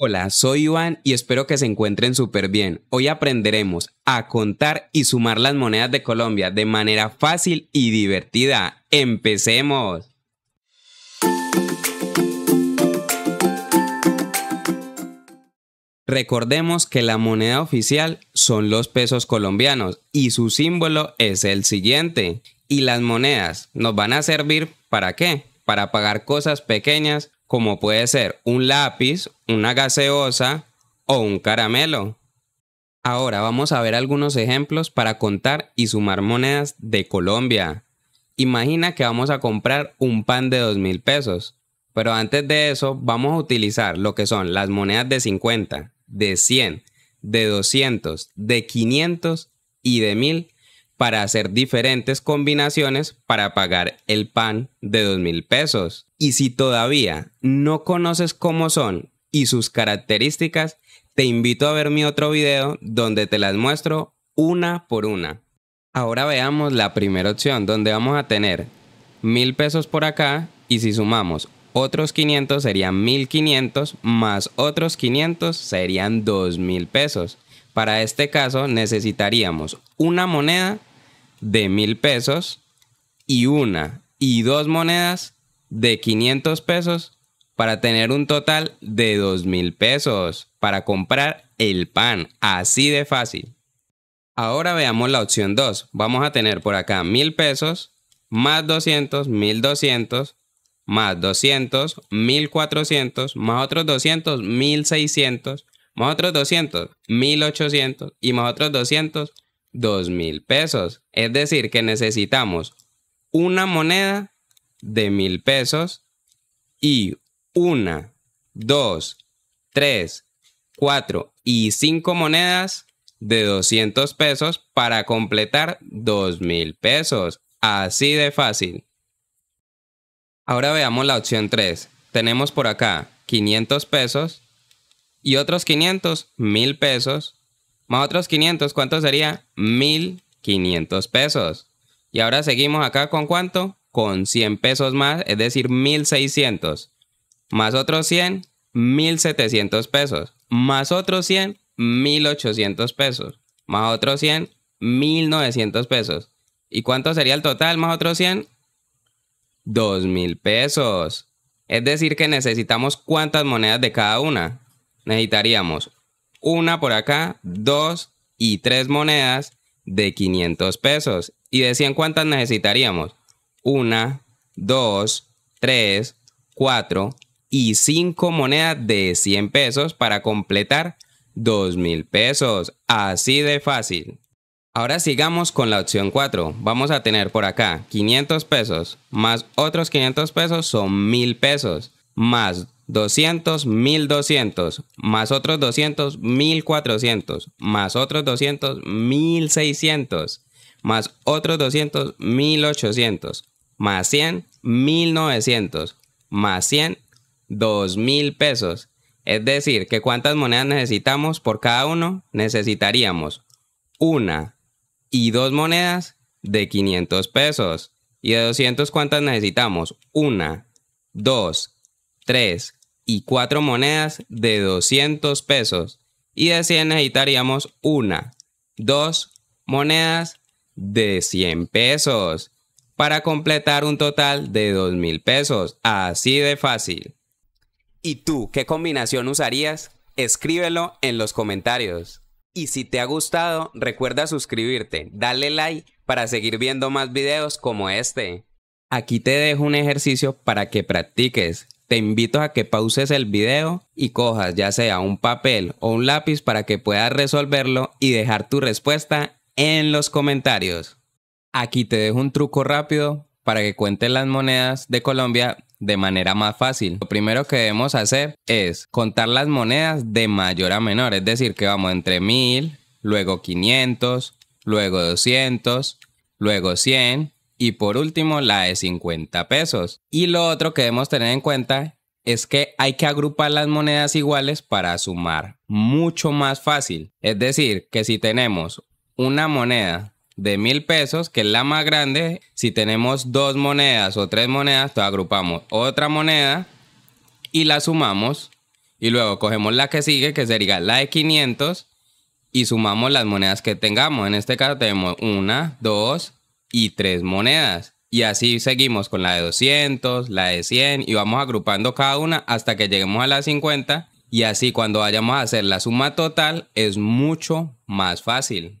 Hola, soy Iván y espero que se encuentren súper bien. Hoy aprenderemos a contar y sumar las monedas de Colombia de manera fácil y divertida. ¡Empecemos! Recordemos que la moneda oficial son los pesos colombianos y su símbolo es el siguiente. Y las monedas nos van a servir para qué? Para pagar cosas pequeñas como puede ser un lápiz, una gaseosa o un caramelo. Ahora vamos a ver algunos ejemplos para contar y sumar monedas de Colombia. Imagina que vamos a comprar un pan de $2,000 mil pesos, pero antes de eso vamos a utilizar lo que son las monedas de 50, de 100, de 200, de 500 y de 1000 para hacer diferentes combinaciones para pagar el pan de dos mil pesos. Y si todavía no conoces cómo son y sus características, te invito a ver mi otro video donde te las muestro una por una. Ahora veamos la primera opción donde vamos a tener mil pesos por acá y si sumamos otros 500 serían 1500 más otros 500 serían 2000 pesos. Para este caso necesitaríamos una moneda de mil pesos y una y dos monedas de 500 pesos para tener un total de $2,000 mil pesos para comprar el pan. Así de fácil. Ahora veamos la opción 2. Vamos a tener por acá mil pesos más 200, 1200 más 200, 1400 más otros 200, 1600 más otros 200, 1800 y más otros 200, 2000 pesos. Es decir, que necesitamos una moneda de 1.000 pesos y una, dos, tres, cuatro y cinco monedas de 200 pesos para completar 2.000 pesos. Así de fácil. Ahora veamos la opción 3. Tenemos por acá 500 pesos y otros 500, $1,000 pesos, más otros 500, ¿cuánto sería? 1500 pesos. Y ahora seguimos acá con cuánto? Con 100 pesos más, es decir, 1600. Más otros 100, 1700 pesos. Más otros 100, 1800 pesos. Más otros 100, 1900 pesos. ¿Y cuánto sería el total más otros 100? 2000 pesos. Es decir, que necesitamos cuántas monedas de cada una necesitaríamos una por acá, dos y tres monedas de 500 pesos. Y decían cuántas necesitaríamos. Una, dos, tres, cuatro y cinco monedas de 100 pesos para completar dos mil pesos. Así de fácil. Ahora sigamos con la opción 4. Vamos a tener por acá 500 pesos más otros 500 pesos son 1000 pesos más 200, 1200, más otros 200, 1400, más otros 200, 1600, más otros 200, 1800, más 100, 1900, más 100, 2000 pesos. Es decir, que cuántas monedas necesitamos por cada uno, necesitaríamos una y dos monedas de 500 pesos. ¿Y de 200 cuántas necesitamos? Una, dos, 3 y 4 monedas de 200 pesos. Y de 100 necesitaríamos una, dos monedas de 100 pesos para completar un total de 2000 mil pesos. Así de fácil. ¿Y tú qué combinación usarías? Escríbelo en los comentarios. Y si te ha gustado, recuerda suscribirte, Dale like para seguir viendo más videos como este. Aquí te dejo un ejercicio para que practiques te invito a que pauses el video y cojas ya sea un papel o un lápiz para que puedas resolverlo y dejar tu respuesta en los comentarios. Aquí te dejo un truco rápido para que cuentes las monedas de Colombia de manera más fácil. Lo primero que debemos hacer es contar las monedas de mayor a menor, es decir, que vamos entre 1000, luego 500, luego 200, luego 100, y por último, la de 50 pesos. Y lo otro que debemos tener en cuenta es que hay que agrupar las monedas iguales para sumar mucho más fácil. Es decir, que si tenemos una moneda de mil pesos, que es la más grande, si tenemos dos monedas o tres monedas, agrupamos otra moneda y la sumamos. Y luego cogemos la que sigue, que sería la de 500, y sumamos las monedas que tengamos. En este caso tenemos una, dos, y tres monedas. Y así seguimos con la de 200, la de 100 y vamos agrupando cada una hasta que lleguemos a la 50. Y así cuando vayamos a hacer la suma total es mucho más fácil.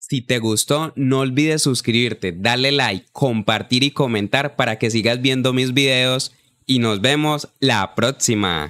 Si te gustó, no olvides suscribirte, darle like, compartir y comentar para que sigas viendo mis videos. Y nos vemos la próxima.